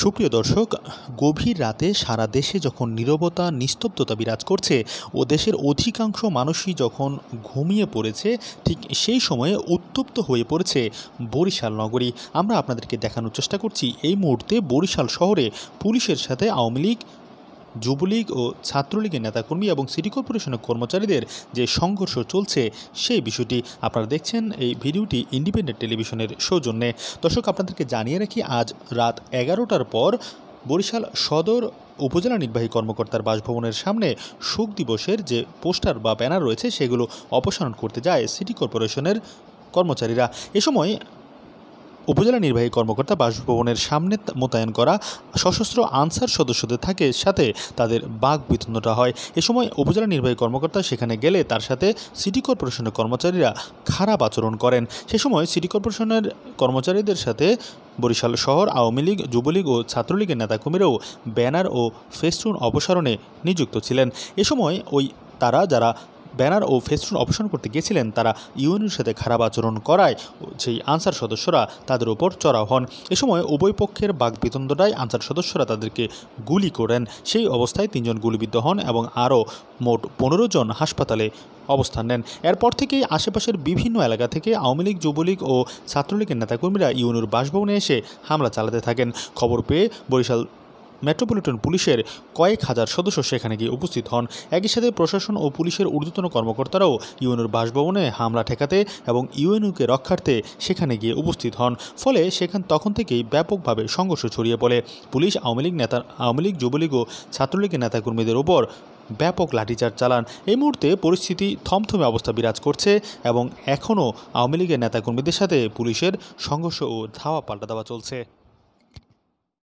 সুপ্রিয় দর্শক গভীর রাতে সারা দেশে যখন নিরবতা নিস্তব্ধতা বিরাজ করছে ও দেশের অধিকাংশ মানুষই যখন ঘুমিয়ে পড়েছে ঠিক সেই সময়ে উত্তপ্ত হয়ে পড়েছে বরিশাল নগরী আমরা আপনাদেরকে দেখানোর চেষ্টা করছি এই মুহূর্তে বরিশাল শহরে পুলিশের সাথে আওয়ামী লীগ যুবলীগ ও ছাত্রলীগের নেতাকর্মী এবং সিটি কর্পোরেশনের কর্মচারীদের যে সংঘর্ষ চলছে সেই বিষয়টি আপনারা দেখছেন এই ভিডিওটি ইন্ডিপেন্ডেন্ট টেলিভিশনের সৌজন্যে দর্শক আপনাদেরকে জানিয়ে রাখি আজ রাত এগারোটার পর বরিশাল সদর উপজেলা নির্বাহী কর্মকর্তার বাসভবনের সামনে শোক দিবসের যে পোস্টার বা ব্যানার রয়েছে সেগুলো অপসারণ করতে যায় সিটি কর্পোরেশনের কর্মচারীরা এ সময় উপজেলা নির্বাহী কর্মকর্তা বাসভবনের সামনে মোতায়েন করা সশস্ত্র আনসার সদস্যদের থাকে সাথে তাদের বাঘ বিতন্নটা হয় এ সময় উপজেলা নির্বাহী কর্মকর্তা সেখানে গেলে তার সাথে সিটি কর্পোরেশনের কর্মচারীরা খারাপ আচরণ করেন সে সময় সিটি কর্পোরেশনের কর্মচারীদের সাথে বরিশাল শহর আওয়ামী লীগ যুবলীগ ও ছাত্রলীগের নেতাকর্মীরাও ব্যানার ও ফেস্টুন অপসারণে নিযুক্ত ছিলেন এ সময় ওই তারা যারা ব্যানার ও ফেস্টুন অপসারণ করতে গিয়েছিলেন তারা ইউএনের সাথে খারাপ আচরণ করায় সেই আনসার সদস্যরা তাদের ওপর চড়াও হন এ সময় উভয় পক্ষের বাগবিতণ্ডায় আনসার সদস্যরা তাদেরকে গুলি করেন সেই অবস্থায় তিনজন গুলিবিদ্ধ হন এবং আরও মোট পনেরো জন হাসপাতালে অবস্থান নেন এরপর থেকেই আশেপাশের বিভিন্ন এলাকা থেকে আওয়ামী লীগ যুবলীগ ও ছাত্রলীগের নেতাকর্মীরা ইউনুর বাসভবনে এসে হামলা চালাতে থাকেন খবর পেয়ে বরিশাল মেট্রোপলিটন পুলিশের কয়েক হাজার সদস্য সেখানে গিয়ে উপস্থিত হন একই সাথে প্রশাসন ও পুলিশের ঊর্ধ্বতন কর্মকর্তারাও ইউএনওর বাসভবনে হামলা ঠেকাতে এবং ইউএনইউকে রক্ষার্থে সেখানে গিয়ে উপস্থিত হন ফলে সেখান তখন থেকেই ব্যাপকভাবে সংঘর্ষ ছড়িয়ে পড়ে পুলিশ আওয়ামী লীগ নেতা আওয়ামী লীগ যুবলীগ ও ছাত্রলীগের নেতাকর্মীদের ওপর ব্যাপক লাঠিচার্জ চালান এই মুহূর্তে পরিস্থিতি থমথমে অবস্থা বিরাজ করছে এবং এখনও আওয়ামী লীগের নেতাকর্মীদের সাথে পুলিশের সংঘর্ষ ও ধাওয়া পাল্টা দেওয়া চলছে